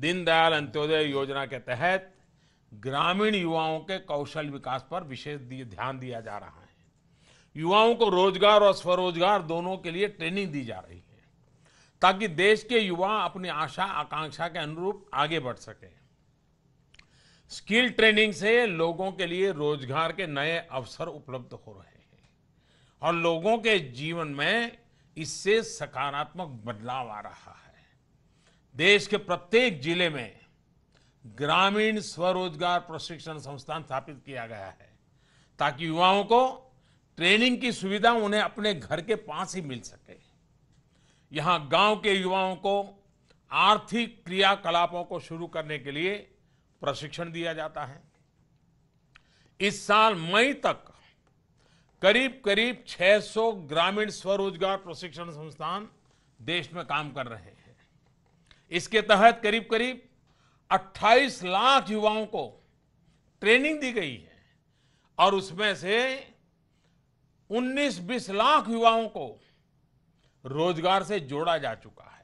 दीनदयाल अंत्योदय योजना के तहत ग्रामीण युवाओं के कौशल विकास पर विशेष ध्यान दिया जा रहा है युवाओं को रोजगार और स्वरोजगार दोनों के लिए ट्रेनिंग दी जा रही है ताकि देश के युवा अपनी आशा आकांक्षा के अनुरूप आगे बढ़ सके स्किल ट्रेनिंग से लोगों के लिए रोजगार के नए अवसर उपलब्ध हो रहे हैं और लोगों के जीवन में इससे सकारात्मक बदलाव आ रहा है देश के प्रत्येक जिले में ग्रामीण स्वरोजगार प्रशिक्षण संस्थान स्थापित किया गया है ताकि युवाओं को ट्रेनिंग की सुविधा उन्हें अपने घर के पास ही मिल सके यहां गांव के युवाओं को आर्थिक क्रियाकलापों को शुरू करने के लिए प्रशिक्षण दिया जाता है इस साल मई तक करीब करीब 600 ग्रामीण स्वरोजगार प्रशिक्षण संस्थान देश में काम कर रहे हैं इसके तहत करीब करीब 28 लाख युवाओं को ट्रेनिंग दी गई है और उसमें से 19-20 लाख युवाओं को रोजगार से जोड़ा जा चुका है